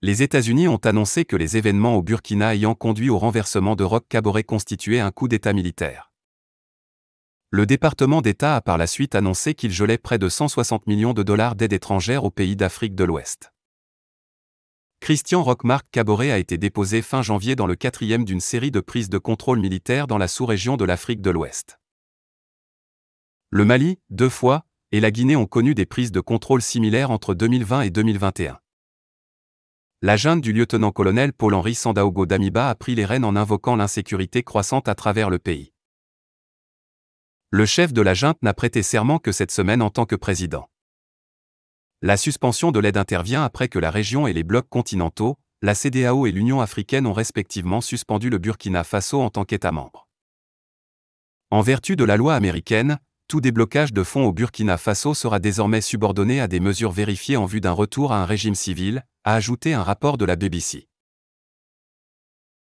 les États-Unis ont annoncé que les événements au Burkina ayant conduit au renversement de Roch caboré constituaient un coup d'État militaire. Le département d'État a par la suite annoncé qu'il gelait près de 160 millions de dollars d'aide étrangère aux pays d'Afrique de l'Ouest. Christian Rockmark marc a été déposé fin janvier dans le quatrième d'une série de prises de contrôle militaire dans la sous-région de l'Afrique de l'Ouest. Le Mali, deux fois, et la Guinée ont connu des prises de contrôle similaires entre 2020 et 2021 la junte du lieutenant-colonel Paul-Henri Sandaogo d'Amiba a pris les rênes en invoquant l'insécurité croissante à travers le pays. Le chef de la junte n'a prêté serment que cette semaine en tant que président. La suspension de l'aide intervient après que la région et les blocs continentaux, la CDAO et l'Union africaine ont respectivement suspendu le Burkina Faso en tant qu'État membre. En vertu de la loi américaine, tout déblocage de fonds au Burkina Faso sera désormais subordonné à des mesures vérifiées en vue d'un retour à un régime civil, a ajouté un rapport de la BBC.